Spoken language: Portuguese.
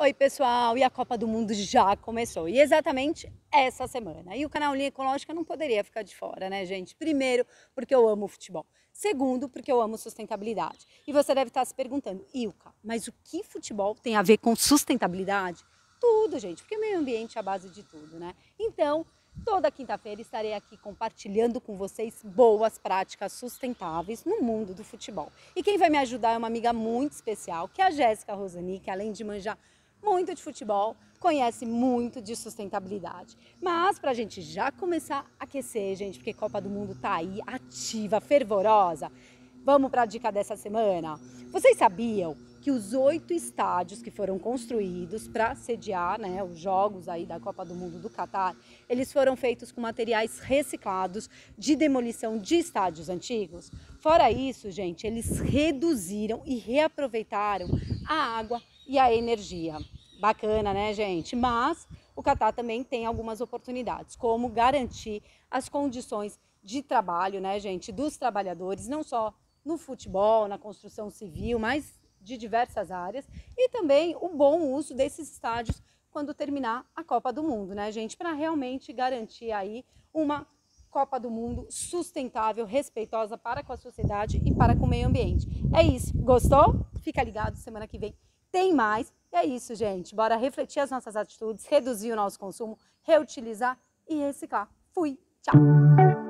Oi, pessoal! E a Copa do Mundo já começou. E exatamente essa semana. E o canal Linha Ecológica não poderia ficar de fora, né, gente? Primeiro, porque eu amo futebol. Segundo, porque eu amo sustentabilidade. E você deve estar se perguntando, Ilka, mas o que futebol tem a ver com sustentabilidade? Tudo, gente, porque o meio ambiente é a base de tudo, né? Então, Toda quinta-feira estarei aqui compartilhando com vocês boas práticas sustentáveis no mundo do futebol. E quem vai me ajudar é uma amiga muito especial, que é a Jéssica Rosani, que além de manjar muito de futebol, conhece muito de sustentabilidade. Mas para a gente já começar a aquecer, gente, porque Copa do Mundo tá aí ativa, fervorosa, vamos para a dica dessa semana. Vocês sabiam que os oito estádios que foram construídos para sediar né, os jogos aí da Copa do Mundo do Catar, eles foram feitos com materiais reciclados de demolição de estádios antigos? Fora isso, gente, eles reduziram e reaproveitaram a água e a energia. Bacana, né, gente? Mas o Catar também tem algumas oportunidades, como garantir as condições de trabalho, né, gente, dos trabalhadores, não só no futebol, na construção civil, mas de diversas áreas, e também o bom uso desses estádios quando terminar a Copa do Mundo, né, gente, para realmente garantir aí uma Copa do Mundo sustentável, respeitosa para com a sociedade e para com o meio ambiente. É isso. Gostou? Fica ligado, semana que vem tem mais. E é isso, gente. Bora refletir as nossas atitudes, reduzir o nosso consumo, reutilizar e reciclar. Fui, tchau!